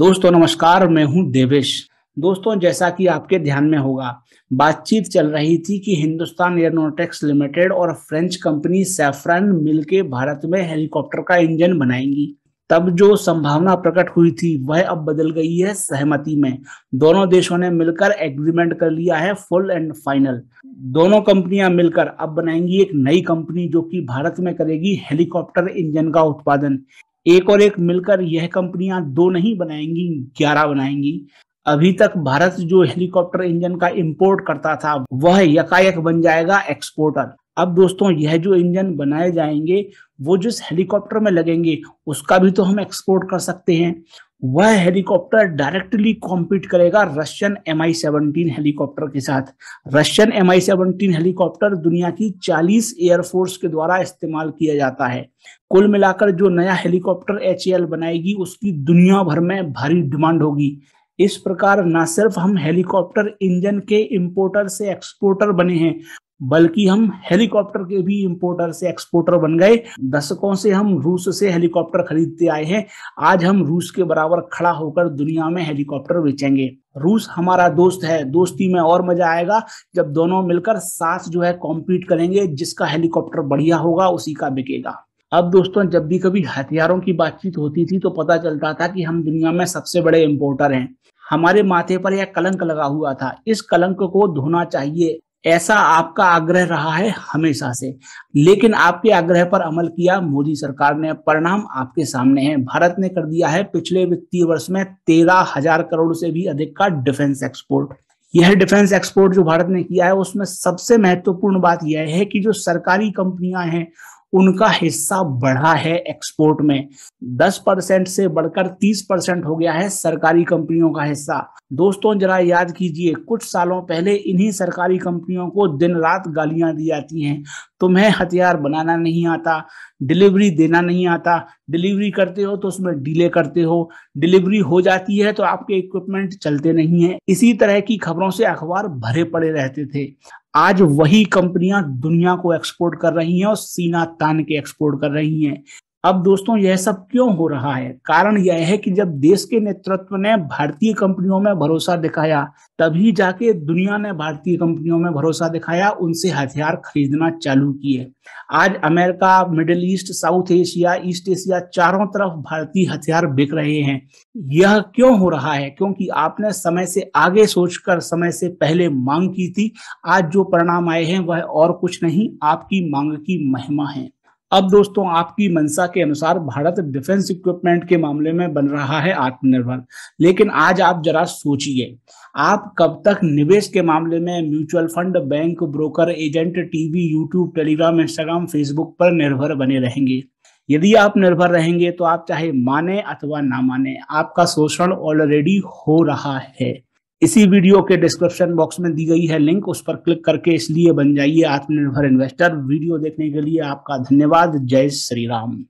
दोस्तों नमस्कार मैं हूं देवेश दोस्तों जैसा कि आपके ध्यान में होगा बातचीत चल रही थी कि हिंदुस्तान एयरोनोटिक्स लिमिटेड और फ्रेंच कंपनी सेफ्रन मिलके भारत में हेलीकॉप्टर का इंजन बनाएंगी तब जो संभावना प्रकट हुई थी वह अब बदल गई है सहमति में दोनों देशों ने मिलकर एग्रीमेंट कर लिया है फुल एंड फाइनल दोनों कंपनियां मिलकर अब बनाएंगी एक नई कंपनी जो कि भारत में करेगी हेलीकॉप्टर इंजन का उत्पादन एक और एक मिलकर यह कंपनियां दो नहीं बनाएंगी ग्यारह बनाएंगी अभी तक भारत जो हेलीकॉप्टर इंजन का इंपोर्ट करता था वह यकायक बन जाएगा एक्सपोर्टर अब दोस्तों यह जो इंजन बनाए जाएंगे वो जिस हेलीकॉप्टर में लगेंगे उसका भी तो हम एक्सपोर्ट कर सकते हैं वह हेलीकॉप्टर डायरेक्टली कॉम्पीट करेगा Russian M I seventeen helicopter के साथ Russian M I seventeen helicopter दुनिया की 40 एयरफोर्स के द्वारा इस्तेमाल किया जाता है कुल मिलाकर जो नया हेलीकॉप्टर एच बनाएगी उसकी दुनिया भर में भारी डिमांड होगी इस प्रकार न सिर्फ हम हेलीकॉप्टर इंजन के इंपोर्टर से एक्सपोर्टर बने हैं बल्कि हम हेलीकॉप्टर के भी इंपोर्टर से एक्सपोर्टर बन गए दशकों से हम रूस से हेलीकॉप्टर खरीदते आए हैं आज हम रूस के बराबर खड़ा होकर दुनिया में हेलीकॉप्टर बेचेंगे रूस हमारा दोस्त है दोस्ती में और मजा आएगा जब दोनों मिलकर साथ जो है कॉम्पीट करेंगे जिसका हेलीकॉप्टर बढ़िया होगा उसी का बिकेगा अब दोस्तों जब भी कभी हथियारों की बातचीत होती थी तो पता चलता था कि हम दुनिया में सबसे बड़े इम्पोर्टर हैं हमारे माथे पर यह कलंक लगा हुआ था इस कलंक को धोना चाहिए ऐसा आपका आग्रह रहा है हमेशा से लेकिन आपके आग्रह पर अमल किया मोदी सरकार ने परिणाम आपके सामने है भारत ने कर दिया है पिछले वित्तीय वर्ष में तेरह हजार करोड़ से भी अधिक का डिफेंस एक्सपोर्ट यह डिफेंस एक्सपोर्ट जो भारत ने किया है उसमें सबसे महत्वपूर्ण बात यह है कि जो सरकारी कंपनियां हैं उनका हिस्सा बढ़ा है एक्सपोर्ट में 10 परसेंट से बढ़कर 30 परसेंट हो गया है सरकारी कंपनियों का हिस्सा दोस्तों जरा याद कीजिए कुछ सालों पहले इन्हीं सरकारी कंपनियों को दिन रात गालियां दी जाती हैं तुम्हें हथियार बनाना नहीं आता डिलीवरी देना नहीं आता डिलीवरी करते हो तो उसमें डिले करते हो डिलीवरी हो जाती है तो आपके इक्विपमेंट चलते नहीं है इसी तरह की खबरों से अखबार भरे पड़े रहते थे आज वही कंपनियां दुनिया को एक्सपोर्ट कर रही हैं और सीना तान के एक्सपोर्ट कर रही हैं अब दोस्तों यह सब क्यों हो रहा है कारण यह है कि जब देश के नेतृत्व ने भारतीय कंपनियों में भरोसा दिखाया तभी जाके दुनिया ने भारतीय कंपनियों में भरोसा दिखाया उनसे हथियार खरीदना चालू किए आज America Middle East South Asia East Asia चारों तरफ भारतीय हथियार बिक रहे हैं यह क्यों हो रहा है क्योंकि आपने समय से आगे सोचकर समय से पहले मांग की थी आज जो परिणाम आए हैं वह और कुछ नहीं आपकी मांग की महिमा है अब दोस्तों आपकी मंशा के अनुसार भारत डिफेंस इक्विपमेंट के मामले में बन रहा है आत्मनिर्भर लेकिन आज आप जरा सोचिए आप कब तक निवेश के मामले में mutual fund bank broker agent TV YouTube Telegram Instagram Facebook पर निर्भर बने रहेंगे यदि आप निर्भर रहेंगे तो आप चाहे माने अथवा ना माने आपका शोषण ऑलरेडी हो रहा है इसी वीडियो के डिस्क्रिप्शन बॉक्स में दी गई है लिंक उस पर क्लिक करके इसलिए बन जाइए आत्मनिर्भर इन्वेस्टर वीडियो देखने के लिए आपका धन्यवाद जय श्री राम